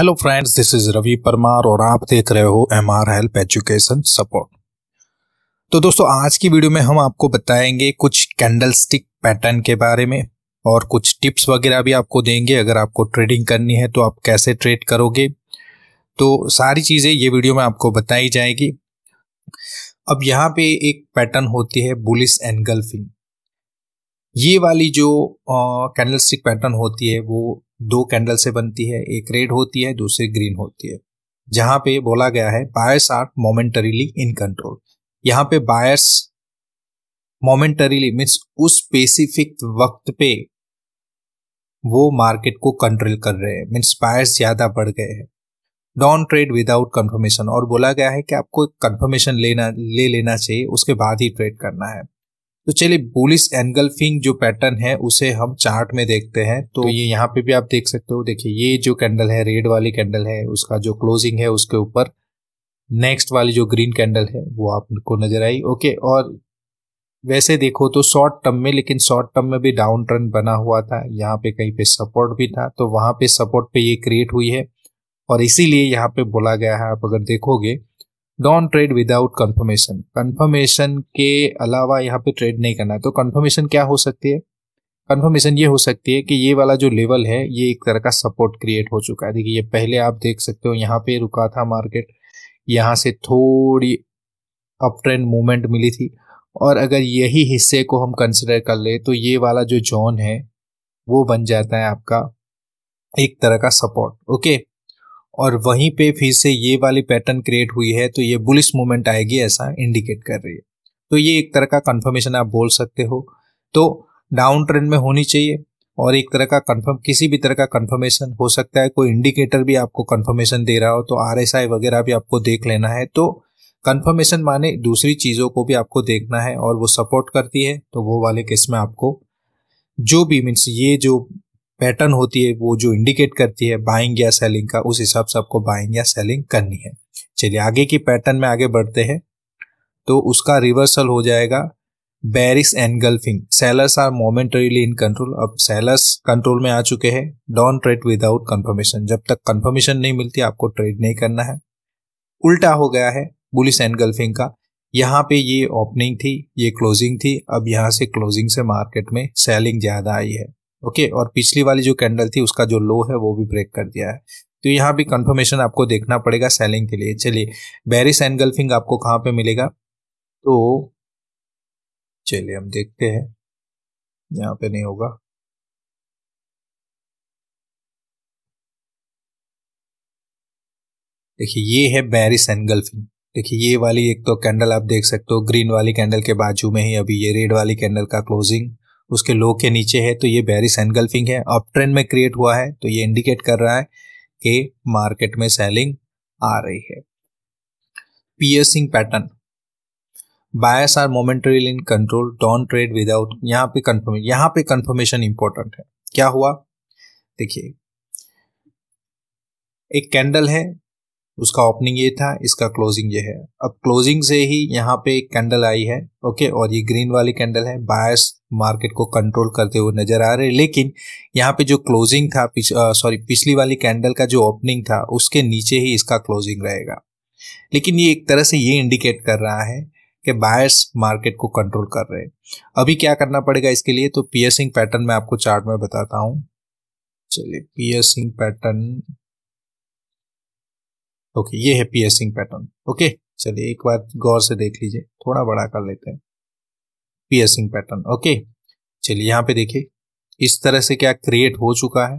hello friends this is Ravi Parmar और आप देख रहे हो M R help education support तो दोस्तों आज की वीडियो में हम आपको बताएंगे कुछ कैंडल स्टिक पैटर्न के बारे में और कुछ टिप्स वगैरह भी आपको देंगे अगर आपको ट्रेडिंग करनी है तो आप कैसे ट्रेड करोगे तो सारी चीज़ें ये वीडियो में आपको बताई जाएगी अब यहाँ पे एक पैटर्न होती है बुलिस एंगल्फिंग ये वाली जो कैंडल स्टिक पैटर्न होती है वो दो कैंडल से बनती है एक रेड होती है दूसरी ग्रीन होती है जहां पे बोला गया है buyers are momentarily in control यहाँ पे बायर्स मोमेंटरीली मीन्स उस स्पेसिफिक वक्त पे वो मार्केट को कंट्रोल कर रहे हैं मीन्स बायर्स ज्यादा बढ़ गए हैं डॉन ट्रेड विदाउट कंफर्मेशन और बोला गया है कि आपको कंफर्मेशन लेना ले लेना चाहिए उसके बाद ही ट्रेड करना है तो चलिए बुलिस एनगल्फिंग जो पैटर्न है उसे हम चार्ट में देखते हैं तो ये यहाँ पे भी आप देख सकते हो देखिए ये जो कैंडल है रेड वाली कैंडल है उसका जो क्लोजिंग है उसके ऊपर नेक्स्ट वाली जो ग्रीन कैंडल है वो आपको नजर आई ओके और वैसे देखो तो शॉर्ट टर्म में लेकिन शॉर्ट टर्म में भी डाउन ट्रेंड बना हुआ था यहाँ पे कहीं पे सपोर्ट भी था तो वहां पे सपोर्ट पे ये क्रिएट हुई है और इसीलिए यहाँ पे बोला गया है आप अगर देखोगे don't trade without confirmation confirmation के अलावा यहाँ पे ट्रेड नहीं करना है तो कंफर्मेशन क्या हो सकती है कंफर्मेशन ये हो सकती है कि ये वाला जो लेवल है ये एक तरह का सपोर्ट क्रिएट हो चुका है देखिए ये पहले आप देख सकते हो यहाँ पे रुका था मार्केट यहाँ से थोड़ी अप ट्रेंड मूवमेंट मिली थी और अगर यही हिस्से को हम कंसिडर कर ले तो ये वाला जो जोन है वो बन जाता है आपका एक तरह का सपोर्ट ओके और वहीं पे फिर से ये वाली पैटर्न क्रिएट हुई है तो ये बुलिस मूवमेंट आएगी ऐसा इंडिकेट कर रही है तो ये एक तरह का कन्फर्मेशन आप बोल सकते हो तो डाउन ट्रेंड में होनी चाहिए और एक तरह का कंफर्म किसी भी तरह का कंफर्मेशन हो सकता है कोई इंडिकेटर भी आपको कंफर्मेशन दे रहा हो तो आर वगैरह भी आपको देख लेना है तो कंफर्मेशन माने दूसरी चीज़ों को भी आपको देखना है और वो सपोर्ट करती है तो वो वाले केस में आपको जो भी मीन्स ये जो पैटर्न होती है वो जो इंडिकेट करती है बाइंग या सेलिंग का उस हिसाब से आपको बाइंग या सेलिंग करनी है चलिए आगे की पैटर्न में आगे बढ़ते हैं तो उसका रिवर्सल हो जाएगा bearish engulfing sellers are momentarily in control अब सेलर्स कंट्रोल में आ चुके हैं डॉन ट्रेड विदाउट कंफर्मेशन जब तक कंफर्मेशन नहीं मिलती आपको ट्रेड नहीं करना है उल्टा हो गया है बुलिस एनगल्फिंग का यहाँ पे ये ओपनिंग थी ये क्लोजिंग थी अब यहाँ से क्लोजिंग से मार्केट में सेलिंग ज़्यादा आई है ओके और पिछली वाली जो कैंडल थी उसका जो लो है वो भी ब्रेक कर दिया है तो यहाँ भी कंफर्मेशन आपको देखना पड़ेगा सेलिंग के लिए चलिए बैरिस एनगल्फिंग आपको कहाँ पे मिलेगा तो चलिए हम देखते हैं यहाँ पे नहीं होगा देखिए ये है बैरिस एनगल्फिंग देखिए ये वाली एक तो कैंडल आप देख सकते हो ग्रीन वाली कैंडल के बाजू में ही अभी ये रेड वाली कैंडल का क्लोजिंग उसके लो के नीचे है तो ये बैरिस एनगल्फिंग है अप ट्रेंड में क्रिएट हुआ है तो ये इंडिकेट कर रहा है कि मार्केट में सेलिंग आ रही है piercing pattern buyers are momentary in control don't trade without यहाँ पे कंफर्मेशन यहाँ पे कंफर्मेशन इंपॉर्टेंट है क्या हुआ देखिए एक कैंडल है उसका ओपनिंग ये था इसका क्लोजिंग ये है अब क्लोजिंग से ही यहाँ पे एक कैंडल आई है ओके और ये ग्रीन वाली कैंडल है बायस मार्केट को कंट्रोल करते हुए नजर आ रहे लेकिन यहाँ पे जो क्लोजिंग था पिछ, सॉरी पिछली वाली कैंडल का जो ओपनिंग था उसके नीचे ही इसका क्लोजिंग रहेगा लेकिन ये एक तरह से ये इंडिकेट कर रहा है कि बायर्स मार्केट को कंट्रोल कर रहे हैं अभी क्या करना पड़ेगा इसके लिए तो पियर्सिंग पैटर्न मैं आपको चार्ट में बताता हूँ चलिए पियर्सिंग पैटर्न ओके ये है पियर्सिंग पैटर्न ओके चलिए एक बार गौर से देख लीजिए थोड़ा बड़ा कर लेते हैं पियर्सिंग पैटर्न ओके चलिए यहाँ पे देखिए इस तरह से क्या क्रिएट हो चुका है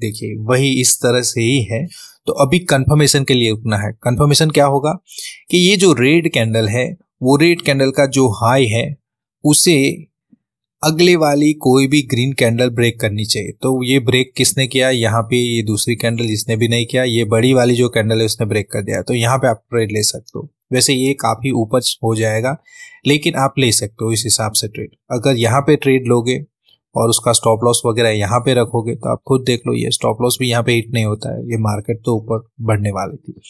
देखिए वही इस तरह से ही है तो अभी कंफर्मेशन के लिए रुकना है कंफर्मेशन क्या होगा कि ये जो रेड कैंडल है वो रेड कैंडल का जो हाई है उसे अगले वाली कोई भी ग्रीन कैंडल ब्रेक करनी चाहिए तो ये ब्रेक किसने किया यहाँ पे ये दूसरी कैंडल इसने भी नहीं किया ये बड़ी वाली जो कैंडल है उसने ब्रेक कर दिया तो यहाँ पे आप ट्रेड ले सकते हो वैसे ये काफ़ी ऊपर हो जाएगा लेकिन आप ले सकते हो इस हिसाब से ट्रेड अगर यहाँ पे ट्रेड लोगे और उसका स्टॉप लॉस वगैरह यहाँ पे रखोगे तो आप खुद देख लो ये स्टॉप लॉस भी यहाँ पे हिट नहीं होता है ये मार्केट तो ऊपर बढ़ने वाली थी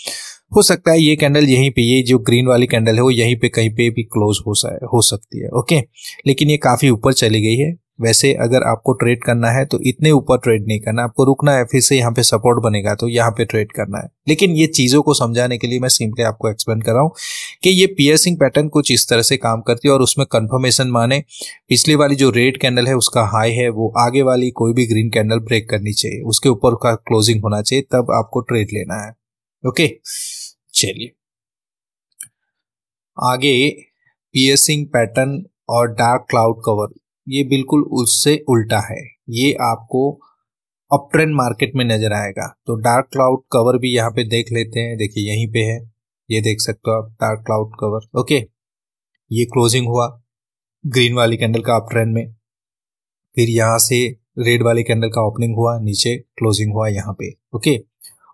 हो सकता है ये कैंडल यहीं पे ये जो ग्रीन वाली कैंडल है वो यहीं पे कहीं पे भी क्लोज हो हो सकती है ओके लेकिन ये काफ़ी ऊपर चली गई है वैसे अगर आपको ट्रेड करना है तो इतने ऊपर ट्रेड नहीं करना आपको रुकना है फिर से यहाँ पे सपोर्ट बनेगा तो यहाँ पे ट्रेड करना है लेकिन ये चीज़ों को समझाने के लिए मैं सिंपली आपको एक्सप्लेन कर रहा हूँ कि ये पियर्सिंग पैटर्न कुछ इस तरह से काम करती है और उसमें कंफर्मेशन माने पिछली वाली जो रेड कैंडल है उसका हाई है वो आगे वाली कोई भी ग्रीन कैंडल ब्रेक करनी चाहिए उसके ऊपर का क्लोजिंग होना चाहिए तब आपको ट्रेड लेना है ओके चलिए आगे पियसिंग पैटर्न और डार्क क्लाउड कवर ये बिल्कुल उससे उल्टा है ये आपको अप ट्रेंड मार्केट में नजर आएगा तो डार्क क्लाउड कवर भी यहाँ पे देख लेते हैं देखिए यहीं पे है ये देख सकते हो आप डार्क क्लाउड कवर ओके ये क्लोजिंग हुआ ग्रीन वाली कैंडल का अप ट्रेंड में फिर यहां से रेड वाली कैंडल का ओपनिंग हुआ नीचे क्लोजिंग हुआ यहाँ पे ओके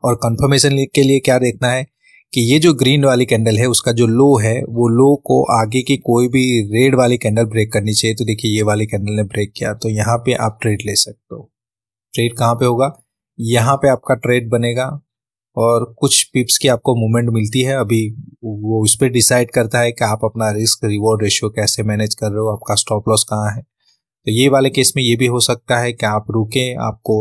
और कंफर्मेशन के लिए क्या देखना है कि ये जो ग्रीन वाली कैंडल है उसका जो लो है वो लो को आगे की कोई भी रेड वाली कैंडल ब्रेक करनी चाहिए तो देखिए ये वाली कैंडल ने ब्रेक किया तो यहाँ पे आप ट्रेड ले सकते हो ट्रेड कहाँ पे होगा यहाँ पे आपका ट्रेड बनेगा और कुछ पिप्स की आपको मूवमेंट मिलती है अभी वो उस पर डिसाइड करता है कि आप अपना रिस्क रिवॉर्ड रेशियो कैसे मैनेज कर रहे हो आपका स्टॉप लॉस कहाँ है तो ये वाले केस में ये भी हो सकता है कि आप रुकें आपको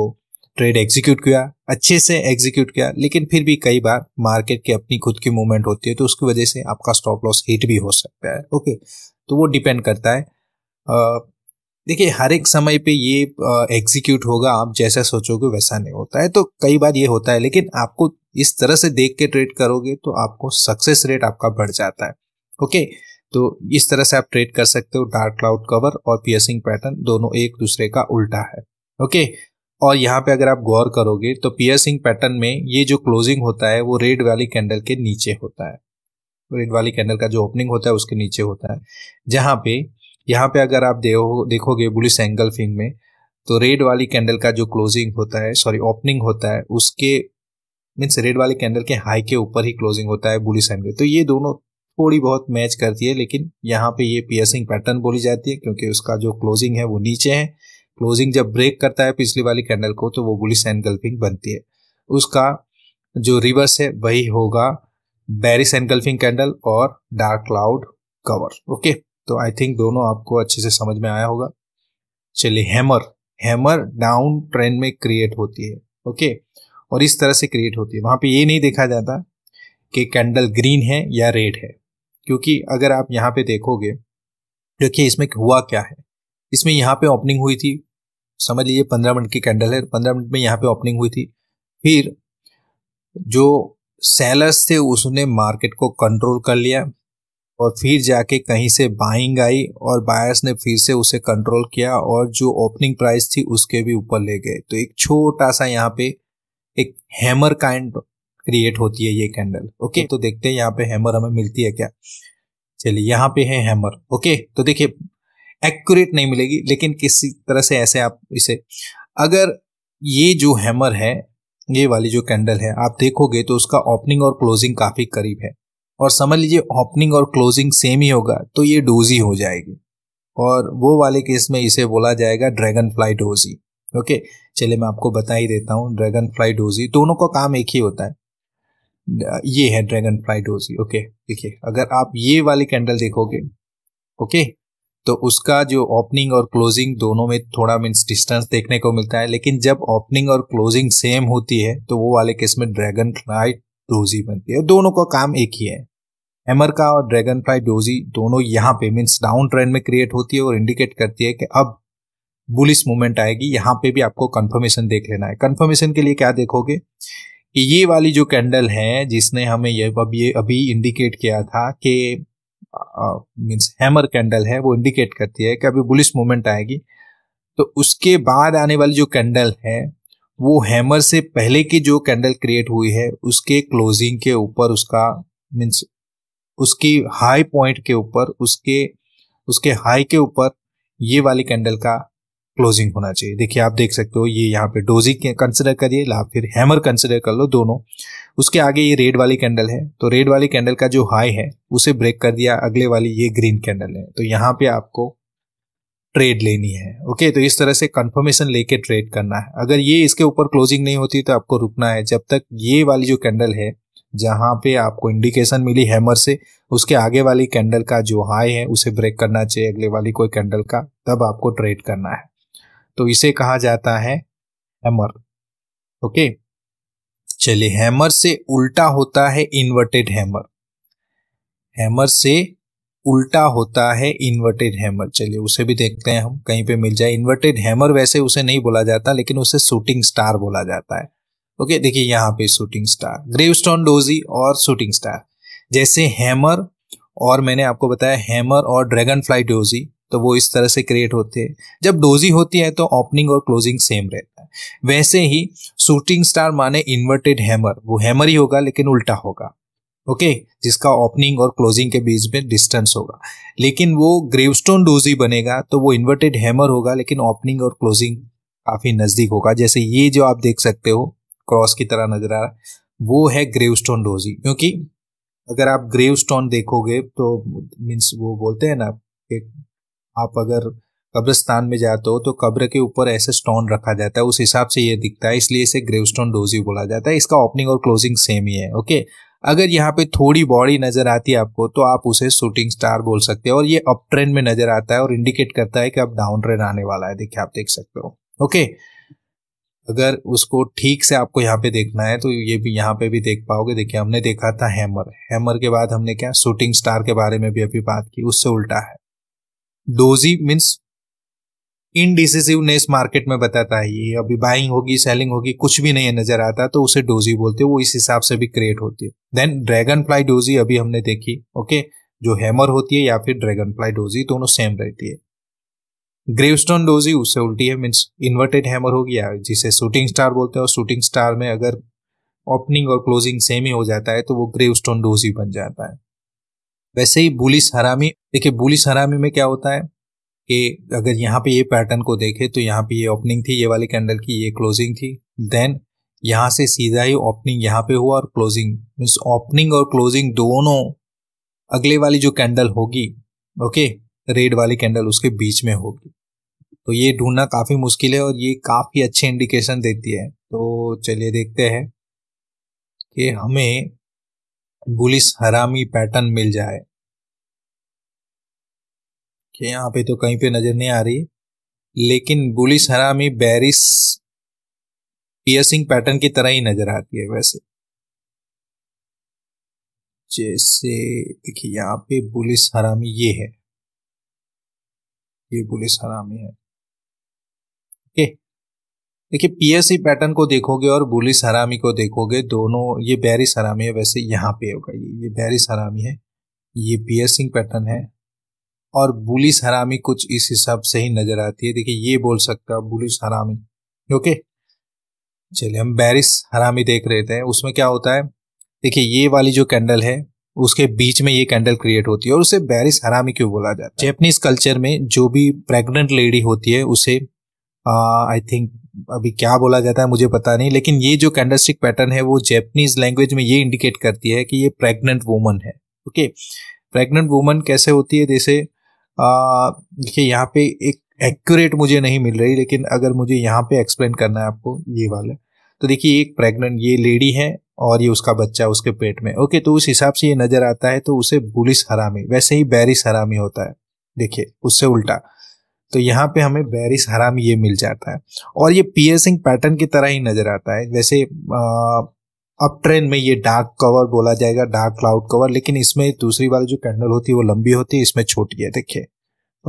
ट्रेड एग्जीक्यूट किया अच्छे से एग्जीक्यूट किया लेकिन फिर भी कई बार मार्केट की अपनी खुद की मूवमेंट होती है तो उसकी वजह से आपका स्टॉप लॉस हिट भी हो सकता है ओके तो वो डिपेंड करता है देखिए हर एक समय पे ये एग्जीक्यूट होगा आप जैसा सोचोगे वैसा नहीं होता है तो कई बार ये होता है लेकिन आपको इस तरह से देख के ट्रेड करोगे तो आपको सक्सेस रेट आपका बढ़ जाता है ओके तो इस तरह से आप ट्रेड कर सकते हो डार्क क्लाउड कवर और पियर्सिंग पैटर्न दोनों एक दूसरे का उल्टा है ओके और यहाँ पे अगर आप गौर करोगे तो पियर्सिंग पैटर्न में ये जो क्लोजिंग होता है वो रेड वाली कैंडल के नीचे होता है रेड वाली कैंडल का जो ओपनिंग होता है उसके नीचे होता है जहाँ पे यहाँ पे अगर आप देखो देखोगे बुलिस एंगल फिंग में तो रेड वाली कैंडल का जो क्लोजिंग होता है सॉरी ओपनिंग होता है उसके मीन्स रेड वाली कैंडल के हाई के ऊपर ही क्लोजिंग होता है बुलिस एंगल तो ये दोनों थोड़ी बहुत मैच करती है लेकिन यहाँ पे ये पियर्सिंग पैटर्न बोली जाती है क्योंकि उसका जो क्लोजिंग है वो नीचे है क्लोजिंग जब ब्रेक करता है पिछली वाली कैंडल को तो वो बुलिस एनगल्फिंग बनती है उसका जो रिवर्स है वही होगा बैरिस एनगल्फिंग कैंडल और डार्क क्लाउड कवर ओके तो आई थिंक दोनों आपको अच्छे से समझ में आया होगा चलिए हैमर हैमर डाउन ट्रेंड में क्रिएट होती है ओके और इस तरह से क्रिएट होती है वहां पे ये नहीं देखा जाता कि कैंडल ग्रीन है या रेड है क्योंकि अगर आप यहाँ पे देखोगे देखिए इसमें हुआ क्या है इसमें यहाँ पे ओपनिंग हुई थी समझ लीजिए पंद्रह मिनट की कैंडल है पंद्रह मिनट में यहाँ पे ओपनिंग हुई थी फिर जो सेलर्स थे उसने मार्केट को कंट्रोल कर लिया और फिर जाके कहीं से बाइंग आई और बायर्स ने फिर से उसे कंट्रोल किया और जो ओपनिंग प्राइस थी उसके भी ऊपर ले गए तो एक छोटा सा यहाँ पे एक हैमर काइंड क्रिएट होती है ये कैंडल ओके तो देखते हैं यहाँ पे हैमर हमें मिलती है क्या चलिए यहाँ पे है हैमर ओके तो देखिए एक्यूरेट नहीं मिलेगी लेकिन किसी तरह से ऐसे आप इसे अगर ये जो हैमर है ये वाली जो कैंडल है आप देखोगे तो उसका ओपनिंग और क्लोजिंग काफ़ी करीब है और समझ लीजिए ओपनिंग और क्लोजिंग सेम ही होगा तो ये डोजी हो जाएगी और वो वाले केस में इसे बोला जाएगा ड्रैगन फ्लाई डोजी ओके चलिए मैं आपको बता ही देता हूँ ड्रैगन फ्लाई डोजी दोनों का काम एक ही होता है ये है ड्रैगन फ्लाई डोजी ओके देखिए अगर आप ये वाली कैंडल देखोगे ओके तो उसका जो ओपनिंग और क्लोजिंग दोनों में थोड़ा मीन्स डिस्टेंस देखने को मिलता है लेकिन जब ओपनिंग और क्लोजिंग सेम होती है तो वो वाले केस में ड्रैगन फ्लाई डोजी बनती है दोनों का काम एक ही है एमर का और ड्रैगन फ्लाई डोजी दोनों यहाँ पे मीन्स डाउन ट्रेंड में क्रिएट होती है और इंडिकेट करती है कि अब बुलिस मूवमेंट आएगी यहाँ पे भी आपको कंफर्मेशन देख लेना है कंफर्मेशन के लिए क्या देखोगे कि ये वाली जो कैंडल है जिसने हमें ये अब ये अभी इंडिकेट किया था कि मीन्स हैमर कैंडल है वो इंडिकेट करती है कि अभी बुलिस मोमेंट आएगी तो उसके बाद आने वाली जो कैंडल है वो हैमर से पहले की जो कैंडल क्रिएट हुई है उसके क्लोजिंग के ऊपर उसका मीन्स उसकी हाई पॉइंट के ऊपर उसके उसके हाई के ऊपर ये वाली कैंडल का क्लोजिंग होना चाहिए देखिए आप देख सकते हो ये यहाँ पे डोजी कंसिडर करिए या फिर हैमर कंसिडर कर लो दोनों उसके आगे ये रेड वाली कैंडल है तो रेड वाली कैंडल का जो हाई है उसे ब्रेक कर दिया अगले वाली ये ग्रीन कैंडल है तो यहाँ पे आपको ट्रेड लेनी है ओके तो इस तरह से कंफर्मेशन लेके ट्रेड करना है अगर ये इसके ऊपर क्लोजिंग नहीं होती तो आपको रुकना है जब तक ये वाली जो कैंडल है जहाँ पे आपको इंडिकेशन मिली हैमर से उसके आगे वाली कैंडल का जो हाई है उसे ब्रेक करना चाहिए अगले वाली कोई कैंडल का तब आपको ट्रेड करना है तो इसे कहा जाता है हैमर ओके चलिए हैमर से उल्टा होता है इन्वर्टेड हैमर हैमर से उल्टा होता है इन्वर्टेड हैमर चलिए उसे भी देखते हैं हम कहीं पे मिल जाए इन्वर्टेड हैमर वैसे उसे नहीं बोला जाता लेकिन उसे शूटिंग स्टार बोला जाता है ओके देखिए यहाँ पे शूटिंग स्टार ग्रेवस्टोन डोजी और शूटिंग स्टार जैसे हैमर और मैंने आपको बताया हैमर और ड्रैगन फ्लाई डोजी तो वो इस तरह से क्रिएट होते हैं जब डोजी होती है तो ओपनिंग और क्लोजिंग सेम रहता है वैसे ही शूटिंग स्टार माने इन्वर्टेड हैमर वो हैमर ही होगा लेकिन उल्टा होगा ओके okay, जिसका ओपनिंग और क्लोजिंग के बीच में डिस्टेंस होगा लेकिन वो ग्रेवस्टोन डोजी बनेगा तो वो इन्वर्टेड हैमर होगा लेकिन ओपनिंग और क्लोजिंग काफ़ी नज़दीक होगा जैसे ये जो आप देख सकते हो क्रॉस की तरह नज़र आ रहा है वो है ग्रेवस्टोन डोजी क्योंकि अगर आप ग्रेवस्टोन देखोगे तो मीन्स वो बोलते हैं ना एक आप अगर कब्रिस्तान में जाते हो तो कब्र के ऊपर ऐसे स्टोन रखा जाता है उस हिसाब से ये दिखता है इसलिए इसे ग्रेव स्टोन डोजी बोला जाता है इसका ओपनिंग और क्लोजिंग सेम ही है ओके अगर यहाँ पे थोड़ी बॉडी नजर आती है आपको तो आप उसे शूटिंग स्टार बोल सकते हो और ये अप ट्रेंड में नजर आता है और इंडिकेट करता है कि अब डाउन ट्रेंड आने वाला है देखिए आप देख सकते हो ओके अगर उसको ठीक से आपको यहाँ पे देखना है तो ये भी यहाँ पे भी देख पाओगे देखिए हमने देखा था हैमर हैमर के बाद हमने क्या शूटिंग स्टार के बारे में भी अभी बात की उससे उल्टा है डोजी मीन्स इनडिसिसिवनेस मार्केट में बताता है ये अभी बाइंग होगी सेलिंग होगी कुछ भी नहीं नजर आता तो उसे डोजी बोलते हैं वो इस हिसाब से भी क्रिएट होती है देन ड्रैगन फ्लाई डोजी अभी हमने देखी ओके जो हैमर होती है या फिर ड्रैगन फ्लाई डोजी दोनों सेम रहती है ग्रेवस्टोन डोजी उससे उल्टी है मीन्स इन्वर्टेड हैमर हो गया जिसे शूटिंग स्टार बोलते हैं और शूटिंग स्टार में अगर ओपनिंग और क्लोजिंग सेम ही हो जाता है तो वो ग्रेवस्टोन डोजी बन जाता है वैसे ही बुलिस हरामी देखिए बुलिस हरामी में क्या होता है कि अगर यहाँ पे ये पैटर्न को देखे तो यहाँ पे ये ओपनिंग थी ये वाली कैंडल की ये क्लोजिंग थी देन यहाँ से सीधा ही ओपनिंग यहाँ पे हुआ और क्लोजिंग मीन्स ओपनिंग और क्लोजिंग दोनों अगले वाली जो कैंडल होगी ओके रेड वाली कैंडल उसके बीच में होगी तो ये ढूंढना काफ़ी मुश्किल है और ये काफ़ी अच्छे इंडिकेशन देती है तो चलिए देखते हैं कि हमें बुलिस हरामी पैटर्न मिल जाए कि यहां पे तो कहीं पे नजर नहीं आ रही लेकिन बुलिस हरामी बैरिस पियर्सिंग पैटर्न की तरह ही नजर आती है वैसे जैसे देखिए यहाँ पे बुलिस हरामी ये है ये बुलिस हरामी है ओके देखिए पीएससी पैटर्न e को देखोगे और बुलिस हरामी को देखोगे दोनों ये बैरिस हरामी है वैसे यहाँ पे होगा ये ये बैरिस हरामी है ये पीएसिंग पैटर्न है और बुलिस हरामी कुछ इस हिसाब से ही नजर आती है देखिए ये बोल सकता बुलिस हरामी ओके चलिए हम बैरिस हरामी देख रहे थे उसमें क्या होता है देखिए ये वाली जो कैंडल है उसके बीच में ये कैंडल क्रिएट होती है और उसे बैरिस हरामी क्यों बोला जाता है जैपनीज कल्चर में जो भी प्रेग्नेंट लेडी होती है उसे आई थिंक अभी क्या बोला जाता है मुझे पता नहीं लेकिन ये जो कैंडलस्टिक पैटर्न है वो जैपनीज लैंग्वेज में ये इंडिकेट करती है कि ये प्रेग्नेंट वुमन है ओके प्रेग्नेंट वुमन कैसे होती है जैसे देखिए यहाँ पे एक एक्यूरेट मुझे नहीं मिल रही लेकिन अगर मुझे यहाँ पे एक्सप्लेन करना है आपको ये वाला तो देखिए एक प्रेग्नेंट ये लेडी है और ये उसका बच्चा उसके पेट में ओके तो उस हिसाब से ये नज़र आता है तो उसे बुलिस हरामी वैसे ही बैरिस हरामी होता है देखिए उससे उल्टा तो यहाँ पे हमें बैरिस हराम ये मिल जाता है और ये पियर्सिंग पैटर्न की तरह ही नज़र आता है वैसे अप ट्रेंड में ये डार्क कवर बोला जाएगा डार्क क्लाउड कवर लेकिन इसमें दूसरी वाली जो कैंडल होती है वो लंबी होती है इसमें छोटी है देखिए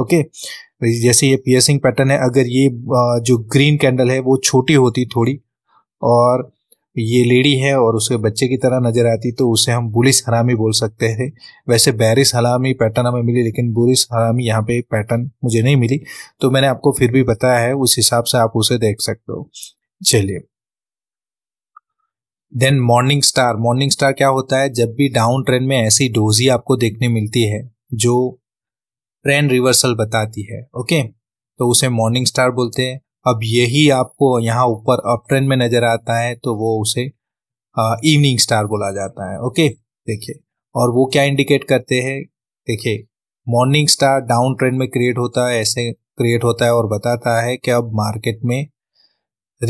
ओके जैसे ये पियर्सिंग पैटर्न है अगर ये जो ग्रीन कैंडल है वो छोटी होती थोड़ी और ये लेडी है और उसके बच्चे की तरह नजर आती तो उसे हम बुलिस हरामी बोल सकते हैं वैसे बैरिस हरामी पैटर्न हमें मिली लेकिन बुलिस हरामी यहाँ पे पैटर्न मुझे नहीं मिली तो मैंने आपको फिर भी बताया है उस हिसाब से आप उसे देख सकते हो चलिए then morning star morning star क्या होता है जब भी डाउन ट्रेन में ऐसी डोजी आपको देखने मिलती है जो ट्रेन रिवर्सल बताती है ओके तो उसे मॉर्निंग स्टार बोलते हैं अब यही आपको यहाँ ऊपर अप ट्रेंड में नज़र आता है तो वो उसे इवनिंग स्टार बोला जाता है ओके देखिए और वो क्या इंडिकेट करते हैं देखिए मॉर्निंग स्टार डाउन ट्रेंड में क्रिएट होता है ऐसे क्रिएट होता है और बताता है कि अब मार्केट में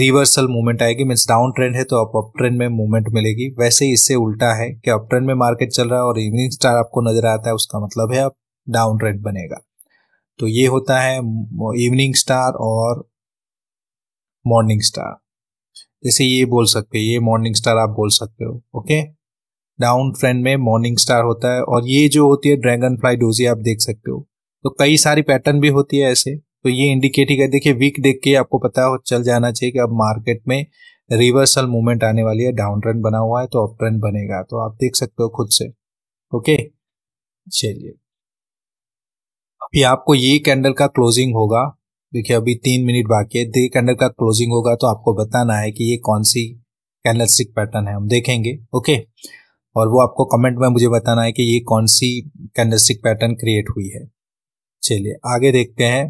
रिवर्सल मूवमेंट आएगी मीन्स डाउन ट्रेंड है तो अब अप ट्रेंड में मूवमेंट मिलेगी वैसे इससे उल्टा है कि अप ट्रेंड में मार्केट चल रहा है और इवनिंग स्टार आपको नजर आता है उसका मतलब है अब डाउन ट्रेंड बनेगा तो ये होता है इवनिंग स्टार और मॉर्निंग स्टार जैसे ये बोल सकते हैं ये मॉर्निंग स्टार आप बोल सकते हो ओके डाउन फ्रेंड में मॉर्निंग स्टार होता है और ये जो होती है ड्रैगन फ्लाई डोजी आप देख सकते हो तो कई सारी पैटर्न भी होती है ऐसे तो ये इंडिकेट ही कर देखिए वीक देख के आपको पता हो चल जाना चाहिए कि अब मार्केट में रिवर्सल मूवमेंट आने वाली है डाउन ट्रेंड बना हुआ है तो अप ट्रेंड बनेगा तो आप देख सकते हो खुद से ओके चलिए अभी आपको ये कैंडल का क्लोजिंग होगा क्योंकि अभी तीन मिनट बाकी है दे कैंडल का क्लोजिंग होगा तो आपको बताना है कि ये कौन सी कैंडल पैटर्न है हम देखेंगे ओके और वो आपको कमेंट में मुझे बताना है कि ये कौन सी कैंडल पैटर्न क्रिएट हुई है चलिए आगे देखते हैं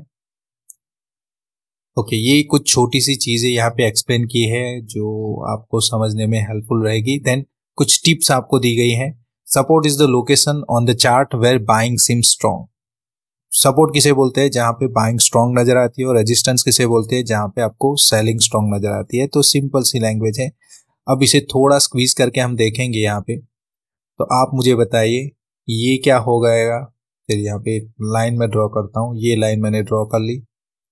ओके ये कुछ छोटी सी चीज़ें यहाँ पे एक्सप्लेन की है जो आपको समझने में हेल्पफुल रहेगी देन कुछ टिप्स आपको दी गई हैं support is the location on the chart where buying seem strong support किसे बोलते हैं जहाँ पे बाइंग स्ट्रांग नजर आती है और रेजिस्टेंस किसे बोलते हैं जहां पे आपको सेलिंग स्ट्रांग नजर आती है तो सिंपल सी लैंग्वेज है अब इसे थोड़ा स्क्वीज करके हम देखेंगे यहाँ पे तो आप मुझे बताइए ये क्या हो गएगा फिर यहाँ पे लाइन में ड्रॉ करता हूँ ये लाइन मैंने ड्रॉ कर ली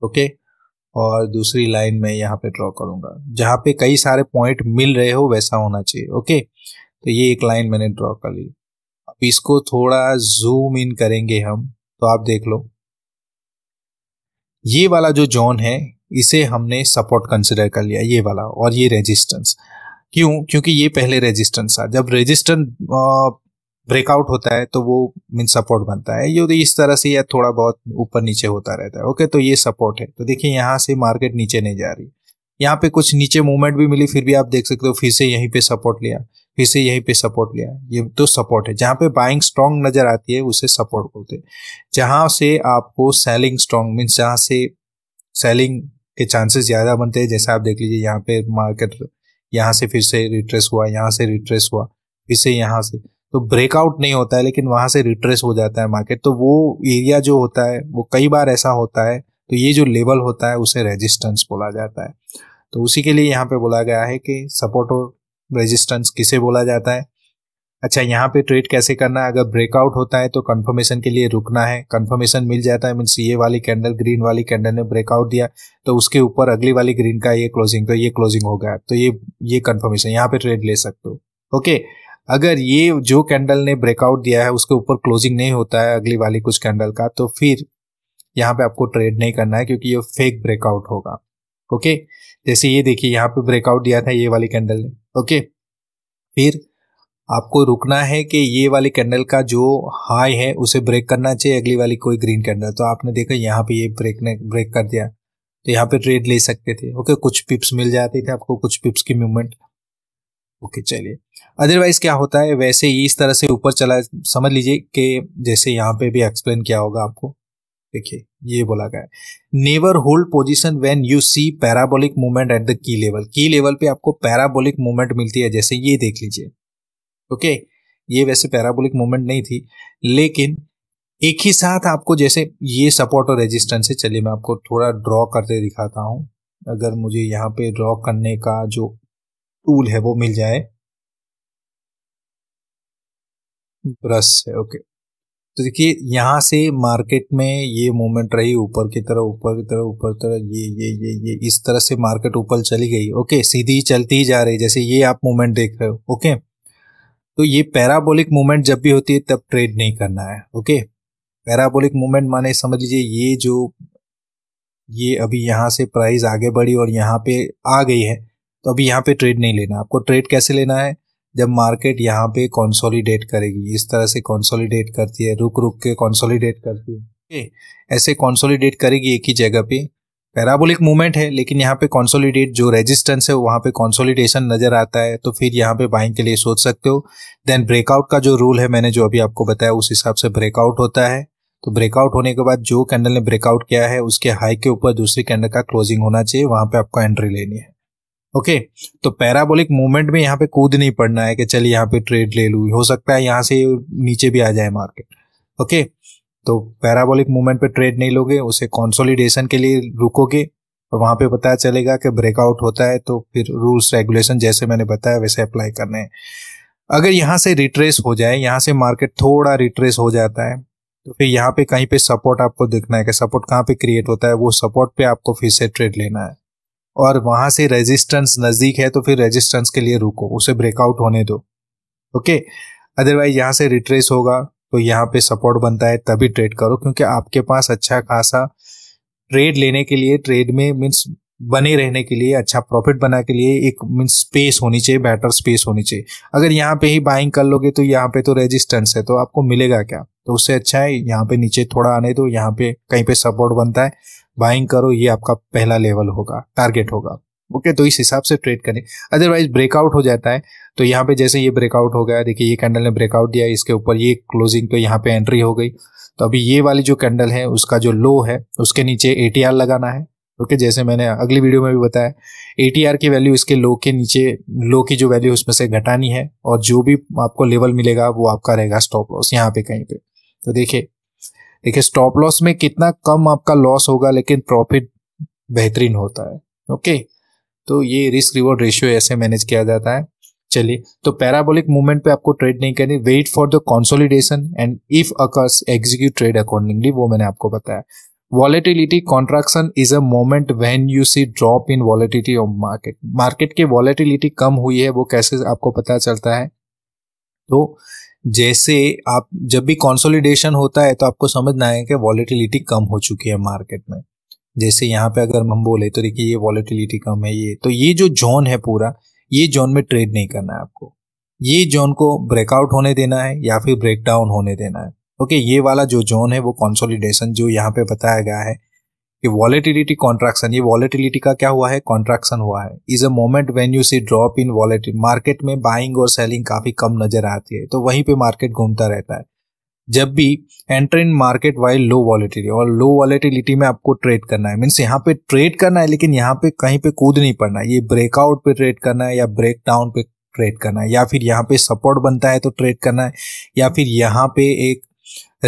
ओके और दूसरी लाइन में यहाँ पे ड्रॉ करूंगा जहां पे कई सारे पॉइंट मिल रहे हो वैसा होना चाहिए ओके तो ये एक लाइन मैंने ड्रॉ कर ली अब इसको थोड़ा जूम इन करेंगे हम तो आप देख लो ये वाला जो जोन है इसे हमने सपोर्ट कंसिडर कर लिया ये वाला और ये रेजिस्टेंस क्यों क्योंकि ये पहले रेजिस्टेंस था जब रेजिस्टेंस ब्रेकआउट होता है तो वो मीन सपोर्ट बनता है ये तो इस तरह से या थोड़ा बहुत ऊपर नीचे होता रहता है ओके तो ये सपोर्ट है तो देखिए यहाँ से मार्केट नीचे नहीं जा रही यहाँ पे कुछ नीचे मूवमेंट भी मिली फिर भी आप देख सकते हो फिर से यहीं पे सपोर्ट लिया फिर से यहीं पे सपोर्ट लिया ये तो सपोर्ट है जहाँ पे बाइंग स्ट्रांग नजर आती है उसे सपोर्ट बोलते हैं जहां से आपको सेलिंग स्ट्रांग मीन्स जहां से सेलिंग के चांसेस ज़्यादा बनते हैं जैसे आप देख लीजिए यहाँ पे मार्केट यहाँ से फिर से रिट्रेस हुआ यहाँ से रिट्रेस हुआ फिर से यहाँ से तो ब्रेकआउट नहीं होता है लेकिन वहां से रिट्रेस हो जाता है मार्केट तो वो एरिया जो होता है वो कई बार ऐसा होता है तो ये जो लेवल होता है उसे रेजिस्टेंस बोला जाता है तो उसी के लिए यहाँ पे बोला गया है कि सपोर्ट और रेजिस्टेंस किसे बोला जाता है अच्छा यहाँ पे ट्रेड कैसे करना है अगर ब्रेकआउट होता है तो कंफर्मेशन के लिए रुकना है कंफर्मेशन मिल जाता है मीन्स ये वाली कैंडल ग्रीन वाली कैंडल ने ब्रेकआउट दिया तो उसके ऊपर अगली वाली ग्रीन का ये क्लोजिंग तो ये क्लोजिंग हो गया तो ये ये कंफर्मेशन यहाँ पे ट्रेड ले सकते हो ओके अगर ये जो कैंडल ने ब्रेकआउट दिया है उसके ऊपर क्लोजिंग नहीं होता है अगली वाली कुछ कैंडल का तो फिर यहाँ पे आपको ट्रेड नहीं करना है क्योंकि ये फेक ब्रेकआउट होगा ओके जैसे ये देखिए यहाँ पे ब्रेकआउट दिया था ये वाली कैंडल ने ओके फिर आपको रुकना है कि ये वाली कैंडल का जो हाई है उसे ब्रेक करना चाहिए अगली वाली कोई ग्रीन कैंडल तो आपने देखा यहाँ पे ये ब्रेक ने ब्रेक कर दिया तो यहाँ पे ट्रेड ले सकते थे ओके कुछ पिप्स मिल जाते थे आपको कुछ पिप्स की मूवमेंट ओके चलिए अदरवाइज क्या होता है वैसे ही इस तरह से ऊपर चला समझ लीजिए कि जैसे यहाँ पे भी एक्सप्लेन किया होगा आपको देखिए ये बोला गया never hold position when you see parabolic movement at the key level key level पे आपको पैराबोलिक मूवमेंट मिलती है जैसे ये देख लीजिए ओके ये वैसे पैराबोलिक मूवमेंट नहीं थी लेकिन एक ही साथ आपको जैसे ये सपोर्ट और रेजिस्टेंस है चलिए मैं आपको थोड़ा ड्रॉ करते दिखाता हूं अगर मुझे यहाँ पे ड्रॉ करने का जो टूल है वो मिल जाए ब्रश है ओके तो देखिए यहाँ से मार्केट में ये मूवमेंट रही ऊपर की तरह ऊपर की तरह ऊपर तरह ये ये ये ये इस तरह से मार्केट ऊपर चली गई ओके सीधी चलती ही जा रही जैसे ये आप मूवमेंट देख रहे हो ओके तो ये पैराबोलिक मूवमेंट जब भी होती है तब ट्रेड नहीं करना है ओके पैराबोलिक मूवमेंट माने समझ लीजिए ये जो ये अभी यहाँ से प्राइस आगे बढ़ी और यहाँ पे आ गई है तो अभी यहाँ पे ट्रेड नहीं लेना आपको ट्रेड कैसे लेना है जब मार्केट यहाँ पे कंसोलिडेट करेगी इस तरह से कंसोलिडेट करती है रुक रुक के कंसोलिडेट करती है ऐसे कंसोलिडेट करेगी एक ही जगह पे पैराबोलिक मूवमेंट है लेकिन यहाँ पे कंसोलिडेट जो रेजिस्टेंस है वहाँ पे कंसोलिडेशन नजर आता है तो फिर यहाँ पे बाइंग के लिए सोच सकते हो देन ब्रेकआउट का जो रूल है मैंने जो अभी आपको बताया उस हिसाब से ब्रेकआउट होता है तो ब्रेकआउट होने के बाद जो कैंडल ने ब्रेकआउट किया है उसके हाई के ऊपर दूसरी कैंडल का क्लोजिंग होना चाहिए वहाँ पे आपको एंट्री लेनी है ओके तो पैराबोलिक मूवमेंट में यहाँ पे कूद नहीं पड़ना है कि चल यहाँ पे ट्रेड ले लू हो सकता है यहाँ से नीचे भी आ जाए मार्केट ओके तो पैराबोलिक मूवमेंट पे ट्रेड नहीं लोगे उसे कॉन्सोलिडेशन के लिए रुकोगे और वहां पे पता चलेगा कि ब्रेकआउट होता है तो फिर रूल्स रेगुलेशन जैसे मैंने बताया वैसे अप्लाई करने हैं अगर यहाँ से रिट्रेस हो जाए यहाँ से मार्केट थोड़ा रिट्रेस हो जाता है तो फिर यहाँ पे कहीं पे सपोर्ट आपको देखना है कि सपोर्ट कहाँ पे क्रिएट होता है वो सपोर्ट पे आपको फिर से ट्रेड लेना है और वहां से रेजिस्टेंस नज़दीक है तो फिर रेजिस्टेंस के लिए रुको उसे ब्रेकआउट होने दो ओके अदरवाइज यहाँ से रिट्रेस होगा तो यहाँ पे सपोर्ट बनता है तभी ट्रेड करो क्योंकि आपके पास अच्छा खासा ट्रेड लेने के लिए ट्रेड में मीन्स बने रहने के लिए अच्छा प्रॉफिट बना के लिए एक मीन स्पेस होनी चाहिए बेटर स्पेस होनी चाहिए अगर यहाँ पे ही बाइंग कर लोगे तो यहाँ पे तो रेजिस्टेंस है तो आपको मिलेगा क्या तो उससे अच्छा है यहाँ पे नीचे थोड़ा आने दो यहाँ पे कहीं पे सपोर्ट बनता है बाइंग करो ये आपका पहला लेवल होगा टारगेट होगा ओके okay, तो इस हिसाब से ट्रेड करें अदरवाइज ब्रेकआउट हो जाता है तो यहाँ पे जैसे ये ब्रेकआउट हो गया देखिए ये कैंडल ने ब्रेकआउट दिया इसके ऊपर ये क्लोजिंग पे यहाँ पे एंट्री हो गई तो अभी ये वाली जो कैंडल है उसका जो लो है उसके नीचे ए लगाना है ओके okay, जैसे मैंने अगली वीडियो में भी बताया ए की वैल्यू इसके लो के नीचे लो की जो वैल्यू उसमें से घटानी है और जो भी आपको लेवल मिलेगा वो आपका रहेगा स्टॉप लॉस यहाँ पे कहीं पे तो देखिये देखिए स्टॉप लॉस में कितना कम आपका लॉस होगा लेकिन प्रॉफिट बेहतरीन होता है ओके तो ये रिस्क रिवॉर्ड रेशियो ऐसे मैनेज किया जाता है चलिए तो पैराबोलिक मूवमेंट पे आपको ट्रेड नहीं करनी wait for the consolidation and if occurs execute trade accordingly वो मैंने आपको बताया volatility contraction is a moment when you see drop in volatility of market market की वॉलेटिलिटी कम हुई है वो कैसे आपको पता चलता है तो जैसे आप जब भी कंसोलिडेशन होता है तो आपको समझना है कि वॉलिटिलिटी कम हो चुकी है मार्केट में जैसे यहाँ पे अगर हम बोले तो देखिए ये वॉलिटिलिटी कम है ये तो ये जो जोन है पूरा ये जोन में ट्रेड नहीं करना है आपको ये जोन को ब्रेकआउट होने देना है या फिर ब्रेकडाउन होने देना है ओके ये वाला जो जोन है वो कॉन्सोलिडेशन जो यहाँ पे बताया गया है कि वॉलेटिलिटी कॉन्ट्रैक्शन ये वॉलेटिलिटी का क्या हुआ है कॉन्ट्रैक्शन हुआ है is a moment when you see drop in volatile market में बाइंग और सेलिंग काफ़ी कम नजर आती है तो वहीं पे मार्केट घूमता रहता है जब भी enter in market why low volatility और लो वॉलेटिलिटी में आपको ट्रेड करना है मीन्स यहाँ पे ट्रेड करना है लेकिन यहाँ पे कहीं पे कूद नहीं पड़ना है ये ब्रेकआउट पे ट्रेड करना है या ब्रेक डाउन पे ट्रेड करना है या फिर यहाँ पे सपोर्ट बनता है तो ट्रेड करना है या फिर यहाँ पे एक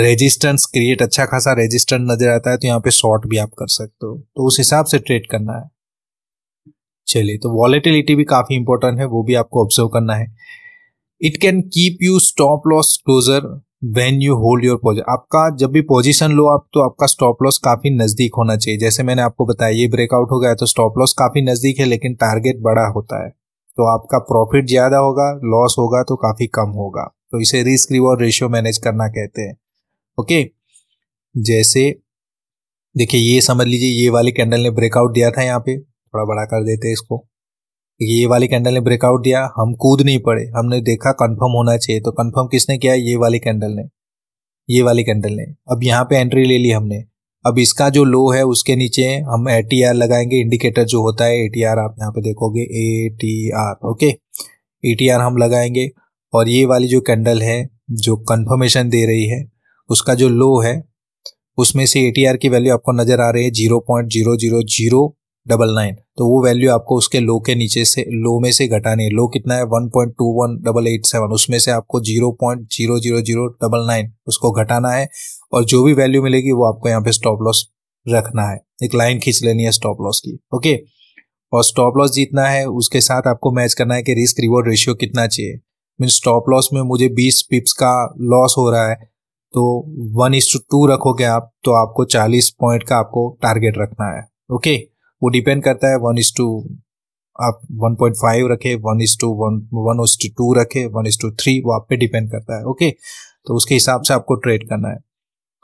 रेजिस्टेंस क्रिएट अच्छा खासा रेजिस्टेंस नजर आता है तो यहाँ पे शॉर्ट भी आप कर सकते हो तो उस हिसाब से ट्रेड करना है चलिए तो वॉलेटिलिटी भी काफी इंपॉर्टेंट है वो भी आपको ऑब्जर्व करना है it can keep you stop loss closer when you hold your position आपका जब भी पोजिशन लो आप तो आपका स्टॉप लॉस काफी नजदीक होना चाहिए जैसे मैंने आपको बताया ये ब्रेकआउट हो गया तो स्टॉप लॉस काफी नजदीक है लेकिन टारगेट बड़ा होता है तो आपका प्रॉफिट ज्यादा होगा लॉस होगा तो काफी कम होगा तो इसे रिस्क रिवॉर्ड रेशियो मैनेज करना कहते हैं ओके जैसे देखिए ये समझ लीजिए ये वाली कैंडल ने ब्रेकआउट दिया था यहाँ पे थोड़ा बड़ा कर देते इसको ये वाली कैंडल ने ब्रेकआउट दिया हम कूद नहीं पड़े हमने देखा कंफर्म होना चाहिए तो कंफर्म किसने किया ये वाली कैंडल ने ये वाली कैंडल ने अब यहाँ पे एंट्री ले ली हमने अब इसका जो लो है उसके नीचे हम ए टी आर लगाएंगे इंडिकेटर जो होता है ए टी आर आप यहाँ पे देखोगे A T R okay A T R हम लगाएंगे और ये वाली जो कैंडल है जो कन्फर्मेशन दे रही है उसका जो लो है उसमें से ए की वैल्यू आपको नज़र आ रही है zero point zero zero zero double nine तो वो वैल्यू आपको उसके लो के नीचे से लो में से घटानी है लो कितना है one point two one double eight seven उसमें से आपको zero point zero zero zero double nine उसको घटाना है और जो भी वैल्यू मिलेगी वो आपको यहाँ पे स्टॉप लॉस रखना है एक लाइन खींच लेनी है स्टॉप लॉस की ओके और स्टॉप लॉस जीतना है उसके साथ आपको मैच करना है कि रिस्क रिवॉर्ड रेशियो कितना चाहिए मीन स्टॉप लॉस में मुझे बीस पिप्स का लॉस हो रहा है तो वन इज टू टू रखोगे आप तो आपको चालीस पॉइंट का आपको टारगेट रखना है ओके वो डिपेंड करता है वन इज टू आप वन पॉइंट फाइव रखे one is to one one is to two रखे वन इज टू थ्री वो आप पे डिपेंड करता है ओके तो उसके हिसाब से आपको ट्रेड करना है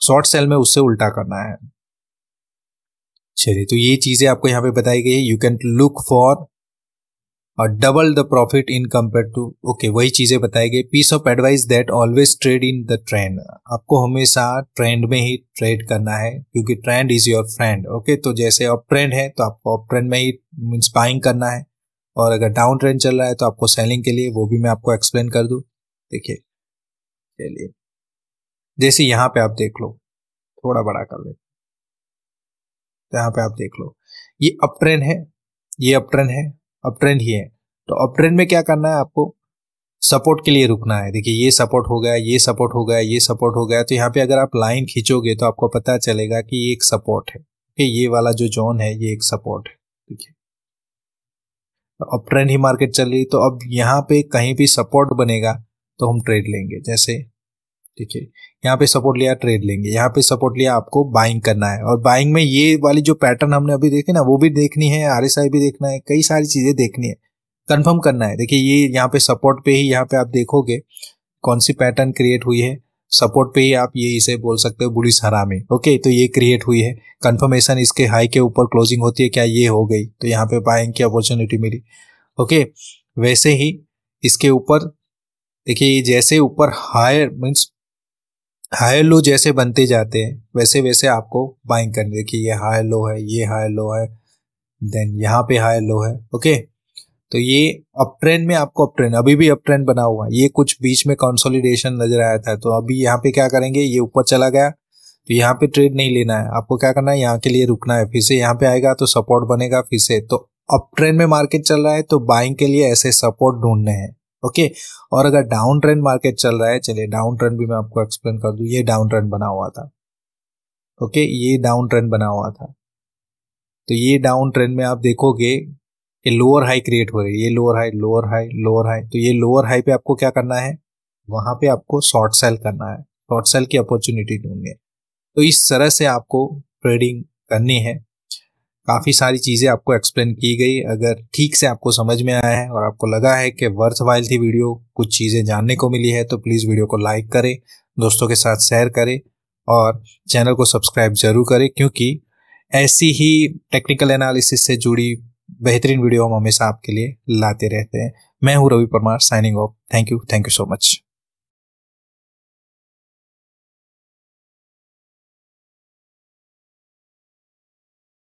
शॉर्ट सेल में उससे उल्टा करना है चलिए तो ये चीज़ें आपको यहाँ पे बताई गई है यू कैन लुक फॉर और double the profit in compare to okay वही चीज़ें बताई गई piece of advice that always trade in the trend आपको हमेशा ट्रेंड में ही ट्रेड करना है क्योंकि trend is your friend okay तो जैसे अप ट्रेंड है तो आपको अप ट्रेंड में ही मीन्स बाइंग करना है और अगर डाउन ट्रेंड चल रहा है तो आपको सेलिंग के लिए वो भी मैं आपको एक्सप्लेन कर दू देखिए चलिए जैसे यहाँ पे आप देख लो थोड़ा बड़ा कर ले यहाँ पे आप देख लो ये अप ट्रेंड है ये अप ट्रेंड है अप ट्रेंड ही है तो अप ट्रेंड में क्या करना है आपको सपोर्ट के लिए रुकना है देखिए ये सपोर्ट हो गया ये सपोर्ट हो गया ये सपोर्ट हो गया तो यहाँ पे अगर आप लाइन खींचोगे तो आपको पता चलेगा कि ये एक सपोर्ट है कि ये वाला जो जोन है ये एक सपोर्ट है ठीक है तो अब ट्रेंड ही मार्केट चल रही तो अब यहाँ पे कहीं भी सपोर्ट बनेगा तो हम ट्रेड लेंगे जैसे ठीक है यहाँ पे सपोर्ट लिया ट्रेड लेंगे यहाँ पे सपोर्ट लिया आपको बाइंग करना है और बाइंग में ये वाली जो पैटर्न हमने अभी देखी ना वो भी देखनी है आर भी देखना है कई सारी चीज़ें देखनी है कन्फर्म करना है देखिए ये यहाँ पे सपोर्ट पे ही यहाँ पे आप देखोगे कौन सी पैटर्न क्रिएट हुई है सपोर्ट पे ही आप ये इसे बोल सकते हो बुलिस हरा में ओके तो ये क्रिएट हुई है कंफर्मेशन इसके हाई के ऊपर क्लोजिंग होती है क्या ये हो गई तो यहाँ पे बाइंग की अपॉर्चुनिटी मिली ओके वैसे ही इसके ऊपर देखिए जैसे ऊपर हायर मीन्स हाई लो जैसे बनते जाते हैं वैसे वैसे आपको बाइंग करनी देखिए ये हाई लो है ये हाई लो है देन यहाँ पे हाई लो है ओके तो ये अप ट्रेंड में आपको अप ट्रेंड अभी भी अप ट्रेंड बना हुआ है ये कुछ बीच में कंसोलिडेशन नजर आया था तो अभी यहाँ पे क्या करेंगे ये ऊपर चला गया तो यहाँ पे ट्रेड नहीं लेना है आपको क्या करना है यहाँ के लिए रुकना है फिर से यहाँ पे आएगा तो सपोर्ट बनेगा फिर से तो अप ट्रेंड में मार्केट चल रहा है तो बाइंग के लिए ऐसे सपोर्ट ढूंढने हैं ओके और अगर डाउन ट्रेंड मार्केट चल रहा है चलिए डाउन ट्रेंड भी मैं आपको एक्सप्लेन कर दू ये डाउन ट्रेंड बना हुआ था ओके ये डाउन ट्रेंड बना हुआ था तो ये डाउन ट्रेंड में आप देखोगे ये लोअर हाई क्रिएट हो रही है ये lower high lower high lower high तो ये लोअर हाई पे आपको क्या करना है वहां पे आपको शॉर्ट सेल करना है शॉर्ट सेल की अपॉर्चुनिटी ढूंढनी है तो इस तरह से आपको ट्रेडिंग करनी है काफ़ी सारी चीज़ें आपको एक्सप्लेन की गई अगर ठीक से आपको समझ में आया है और आपको लगा है कि वर्थ वाइल थी वीडियो कुछ चीज़ें जानने को मिली है तो प्लीज़ वीडियो को लाइक करें दोस्तों के साथ शेयर करें और चैनल को सब्सक्राइब ज़रूर करें क्योंकि ऐसी ही टेक्निकल एनालिसिस से जुड़ी बेहतरीन वीडियो हम हमेशा आपके लिए लाते रहते हैं मैं हूँ Ravi Parmar signing off thank you thank you so much